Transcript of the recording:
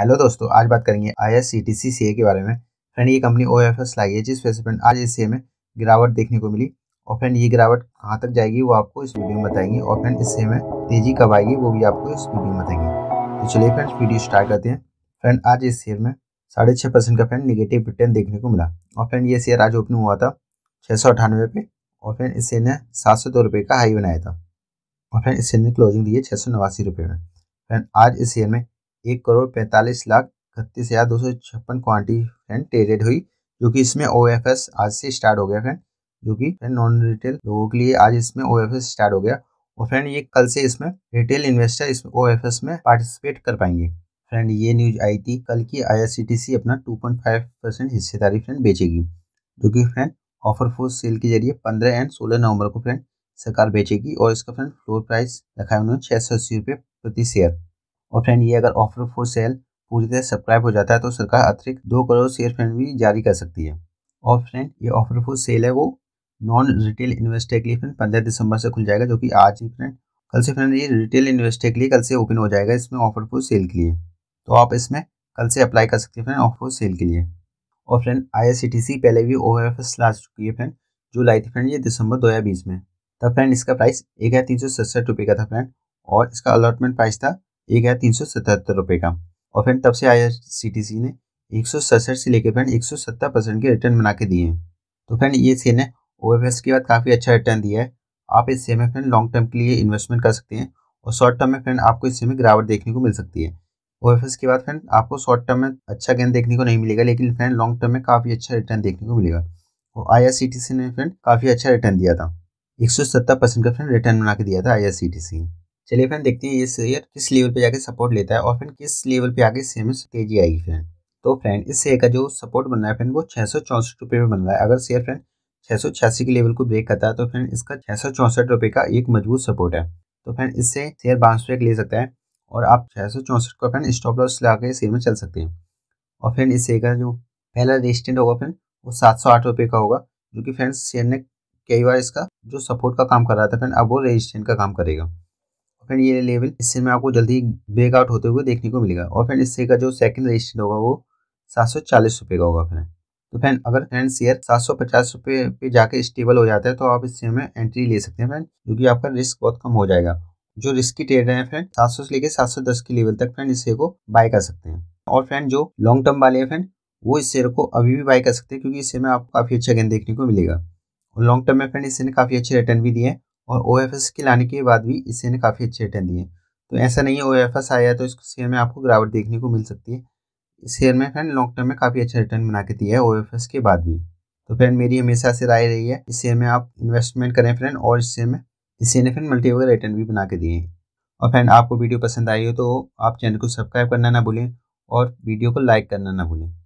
hello दोस्तों आज बात करेंगे आई एस सी टी सी सी ए के बारे में फ्रेंड ये कंपनी ओ एफ एस लाई है जिस वजह से फ्रेंड आज इस सी ए में गिरावट देखने को मिली और फ्रेंड ये गिरावट कहाँ तक जाएगी वो आपको इस वीडियो में बताएंगे और फ्रेंड इस सी ए में तेजी कब आएगी वो भी आपको इस वीडियो में बताएंगे तो चलिए फ्रेंड्स वीडियो स्टार्ट करते हैं फ्रेंड आज इस शेयर में साढ़े छः परसेंट का फ्रेंड निगेटिव रिटर्न देखने को मिला और फ्रेंड ये शेयर आज ओपन हुआ था छः सौ अठानवे पे और फ्रेंड इस शेयर ने सात सौ दो रुपये का हाई बनाया था और फ्रेंड इस शेयर ने क्लोजिंग दी है छः सौ नवासी रुपये में फ्रेंड आज इस शेयर में एक करोड़ पैंतालीस लाख इकतीस हज़ार दो सौ छप्पन क्वान्टी फ्रेंड ट्रेडेड हुई जो कि इसमें ओ एफ एस आज से स्टार्ट हो गया फ्रेंड जो कि नॉन रिटेल लोगों के लिए आज इसमें ओ एफ एस स्टार्ट हो गया और फ्रेंड ये कल से इसमें रिटेल इन्वेस्टर इस ओ एफ एस में पार्टिसिपेट कर पाएंगे फ्रेंड ये न्यूज आई थी कल की I R C T C अपना टू पॉइंट फाइव परसेंट हिस्सेदारी फ्रेंड बेचेगी जो कि फ्रेंड ऑफर फोर्स सेल के जरिए पंद्रह एंड सोलह नवंबर को फ्रेंड सरकार बेचेगी और इसका फ्रेंड फ्लोर प्राइस रखा है उन्होंने छः सौ अस्सी रुपये प्रति शेयर और फ्रेंड ये अगर ऑफर फॉर सेल पूरी तरह सब्सक्राइब हो जाता है तो सरकार अतिरिक्त दो करोड़ शेयर फ्रेंड भी जारी कर सकती है और फ्रेंड ये ऑफर फॉर सेल है वो नॉन रिटेल इन्वेस्टर के लिए फ्रेंड पंद्रह दिसंबर से खुल जाएगा जो कि आज ही फ्रेंड कल से फ्रेंड ये रिटेल इन्वेस्टर के लिए कल से ओपन हो जाएगा इसमें ऑफर फॉर सेल के लिए तो आप इसमें कल से अप्लाई कर सकते हैं फ्रेंड ऑफर फॉर सेल के लिए और फ्रेंड आई पहले भी ओ ला चुकी है फ्रेंड जो लाई थी फ्रेंड ये दिसंबर दो हज़ार बीस में तब फ्रेंड इसका प्राइस एक हज़ार तीन सौ रुपये का था फ्रेंड और इसका अलॉटमेंट प्राइस था एक गया तीन सौ सतहत्तर रुपये का और फ्रेंड तब से आई ने एक सौ सड़सठ से लेकर फ्रेंड एक सौ सत्तर परसेंट के रिटर्न बना के दिए हैं तो फ्रेंड ये सी है ओ के बाद काफ़ी अच्छा रिटर्न दिया है आप इस सेल में फ्रेंड लॉन्ग टर्म के लिए इन्वेस्टमेंट कर सकते हैं और शॉर्ट टर्म में फ्रेंड आपको इस सेल में गिरावट देखने को मिल सकती है ओ के बाद फ्रेंड आपको शॉर्ट टर्म में अच्छा गेंद देखने को नहीं मिलेगा लेकिन फ्रेंड लॉन्ग टर्म में काफ़ी अच्छा रिटर्न देखने को मिलेगा और आई ने फ्रेंड काफ़ी अच्छा रिटर्न दिया था एक सौ सत्तर परसेंट का फ्रेंड रिटर्न बना के दिया था आई चलिए फ्रेंड देखते हैं ये शेयर किस लेवल पे जाके सपोर्ट लेता है और फिर किस लेवल पे आगे में तेजी आएगी फ्रेंड तो फ्रेंड इस शेयर का जो सपोर्ट बन रहा है फ्रेंड वो छह सौ चौंसठ रुपये में बन रहा है अगर शेयर फ्रेंड छः सौ छियासी के लेवल को ब्रेक करता है तो फ्रेंड इसका छह सौ चौसठ रुपये का एक मजबूत सपोर्ट है तो फ्रेंड इससे शेयर बाउंस बैक ले सकता है और आप छह सौ चौंसठ का फ्रेंड स्टॉप लॉस लगा के शेयर में चल सकते हैं और फ्रेंड इस शेयर का जो पहला रेजिस्टेंट होगा फ्रेंड वो सात सौ आठ रुपये का होगा जो कि फ्रेंड्स शेयर ने कई बार इसका जो सपोर्ट का काम कर रहा था फ्रेंड अब वो रेजिस्टेंट का काम करेगा फ्रेंड ये लेवल इससे में आपको जल्दी ब्रेकआउट होते हुए देखने को मिलेगा और फ्रेंड इससे का जो सेकंड रजिस्टर होगा वो सात सौ चालीस रुपये का होगा फ्रेंड तो फ्रेंड अगर फ्रेंड शेयर सात सौ पचास रुपये पे जाके स्टेबल हो जाता है तो आप इससे में एंट्री ले सकते हैं फ्रेंड क्योंकि आपका रिस्क बहुत कम हो जाएगा जो रिस्क की ट्रेड है फ्रेंड सात सौ से लेकर सात सौ दस के लेवल तक फ्रेंड इस शेयर को बाय कर सकते हैं और फ्रेंड जो लॉन्ग टर्म वाले हैं फ्रेंड वो इस शेयर को अभी भी बाय कर सकते हैं क्योंकि इससे में आपको काफ़ी अच्छा गेंद देखने को मिलेगा और लॉन्ग टर्म में फ्रेंड इससे काफ़ी अच्छे रिटर्न भी दिए हैं और ओ एफ एस के लाने के बाद भी इससे ने काफ़ी अच्छे रिटर्न दिए तो ऐसा नहीं है ओ एफ एस आया तो इस शेयर में आपको गिरावट देखने को मिल सकती है इस शेयर में फ्रेंड लॉन्ग टर्म में काफ़ी अच्छा रिटर्न बना के दिया है ओ एफ एस के बाद भी तो फ्रेंड मेरी हमेशा से राय रही है इस शेयर में आप इन्वेस्टमेंट करें फ्रेंड और इस शेयर में इस शेयर ने फ्रेंड मल्टीपल रिटर्न भी बना के दिए हैं और फ्रेंड आपको वीडियो पसंद आई हो तो आप चैनल को सब्सक्राइब करना ना भूलें और वीडियो को लाइक करना ना भूलें